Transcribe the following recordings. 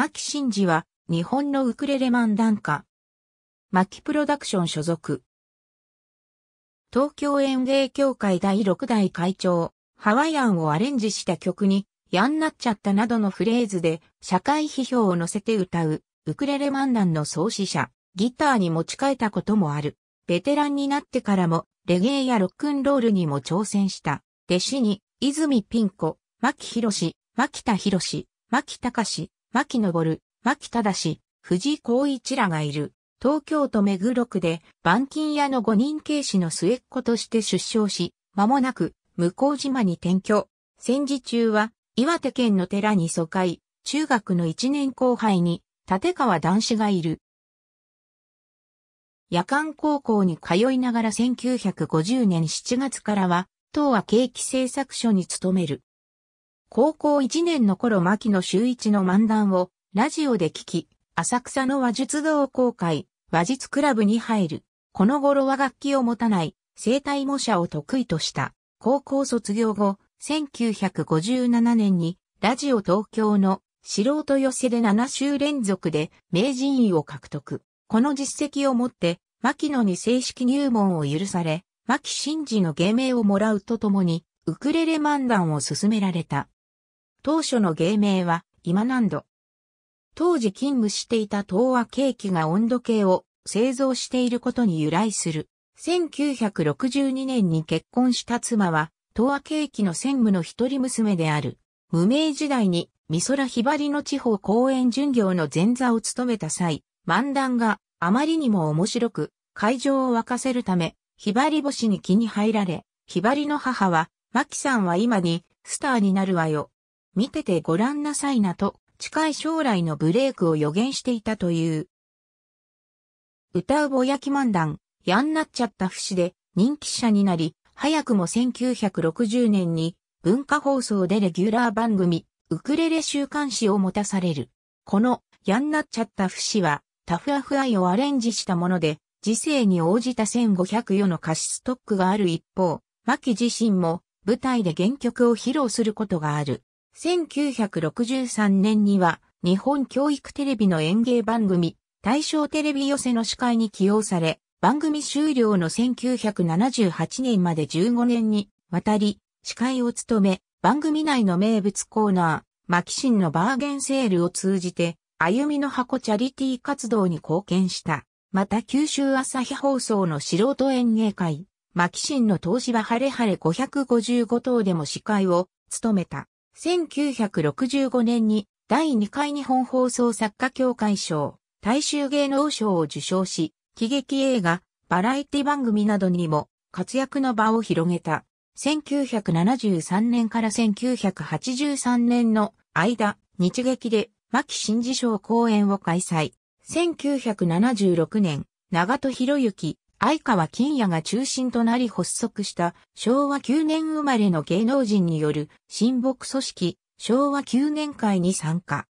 牧真二は、日本のウクレレ漫談家。牧プロダクション所属。東京演芸協会第6代会長、ハワイアンをアレンジした曲に、やんなっちゃったなどのフレーズで、社会批評を乗せて歌う、ウクレレ漫談の創始者、ギターに持ち替えたこともある。ベテランになってからも、レゲエやロックンロールにも挑戦した。弟子に、泉ピン子、牧博士、牧田博士、牧隆牧昇、牧正、藤井光一らがいる、東京都目黒区で、板金屋の五人警視の末っ子として出生し、間もなく、向島に転居。戦時中は、岩手県の寺に疎開、中学の一年後輩に、立川男子がいる。夜間高校に通いながら1950年7月からは、東亜景気製作所に勤める。高校1年の頃牧野修一の漫談をラジオで聞き、浅草の和術同好会、和術クラブに入る。この頃は楽器を持たない、生体模写を得意とした。高校卒業後、1957年にラジオ東京の素人寄せで7週連続で名人位を獲得。この実績をもって、牧野に正式入門を許され、牧真治の芸名をもらうとともに、ウクレレ漫談を勧められた。当初の芸名は今何度。当時勤務していた東和ケーキが温度計を製造していることに由来する。1962年に結婚した妻は、東和ケーキの専務の一人娘である。無名時代に、美空ひばりの地方公演巡業の前座を務めた際、漫談があまりにも面白く、会場を沸かせるため、ひばり星に気に入られ、ひばりの母は、マキさんは今にスターになるわよ、見ててごらんなさいなと、近い将来のブレイクを予言していたという。歌うぼやき漫談、やんなっちゃった節で人気者になり、早くも1960年に文化放送でレギュラー番組、ウクレレ週刊誌を持たされる。この、やんなっちゃった節は、タフアフアイをアレンジしたもので、時世に応じた1500余の歌詞ストックがある一方、マキ自身も舞台で原曲を披露することがある。1963年には日本教育テレビの演芸番組大正テレビ寄せの司会に起用され、番組終了の1978年まで15年に渡り司会を務め、番組内の名物コーナー、マキシンのバーゲンセールを通じて、歩みの箱チャリティー活動に貢献した。また九州朝日放送の素人演芸会、マキシンの東芝晴れ晴れ555等でも司会を務めた。1965年に第2回日本放送作家協会賞、大衆芸能賞を受賞し、喜劇映画、バラエティ番組などにも活躍の場を広げた。1973年から1983年の間、日劇で牧新次賞公演を開催。1976年、長戸博之、相川金也が中心となり発足した昭和9年生まれの芸能人による親睦組織昭和9年会に参加。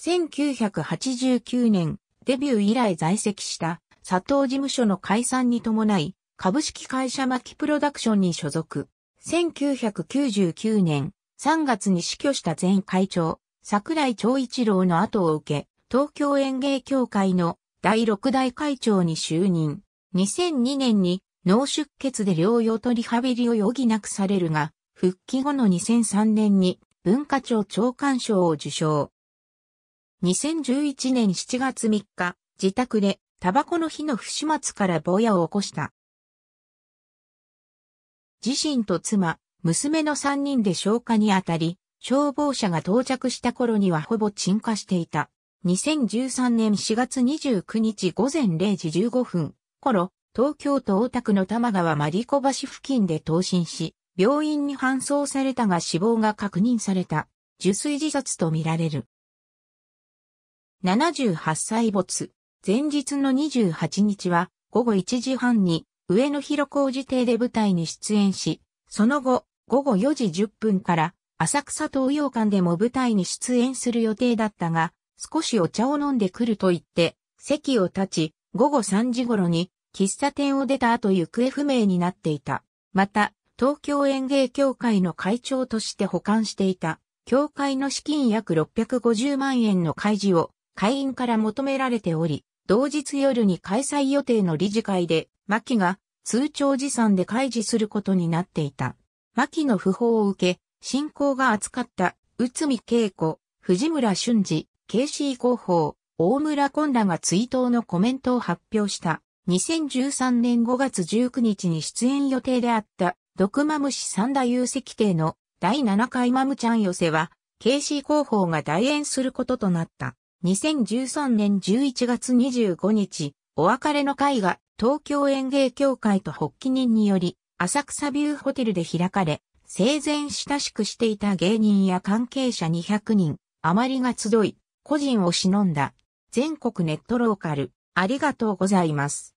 1989年デビュー以来在籍した佐藤事務所の解散に伴い株式会社マキプロダクションに所属。1999年3月に死去した前会長桜井長一郎の後を受け東京演芸協会の第6代会長に就任。2002年に脳出血で療養とリハビリを余儀なくされるが、復帰後の2003年に文化庁長官賞を受賞。2011年7月3日、自宅でタバコの火の不始末からぼやを起こした。自身と妻、娘の3人で消火にあたり、消防車が到着した頃にはほぼ鎮火していた。2013年4月29日午前0時15分、頃、東京都大田区の玉川真理子橋付近で投身し、病院に搬送されたが死亡が確認された、受水自殺とみられる。78歳没、前日の28日は午後1時半に上野広小路邸で舞台に出演し、その後午後4時10分から浅草東洋館でも舞台に出演する予定だったが、少しお茶を飲んでくると言って、席を立ち、午後3時頃に喫茶店を出た後行方不明になっていた。また、東京園芸協会の会長として保管していた、協会の資金約650万円の開示を会員から求められており、同日夜に開催予定の理事会で、牧が通帳持参で開示することになっていた。牧の訃報を受け、進行が扱った、内海恵子、藤村俊二、KC 広報、大村コンラが追悼のコメントを発表した。2013年5月19日に出演予定であった、毒マムシ三大有石亭の第7回マムちゃん寄せは、KC 広報が代演することとなった。2013年11月25日、お別れの会が東京園芸協会と発起人により、浅草ビューホテルで開かれ、生前親しくしていた芸人や関係者200人、余りが集い、個人を忍んだ全国ネットローカル。ありがとうございます。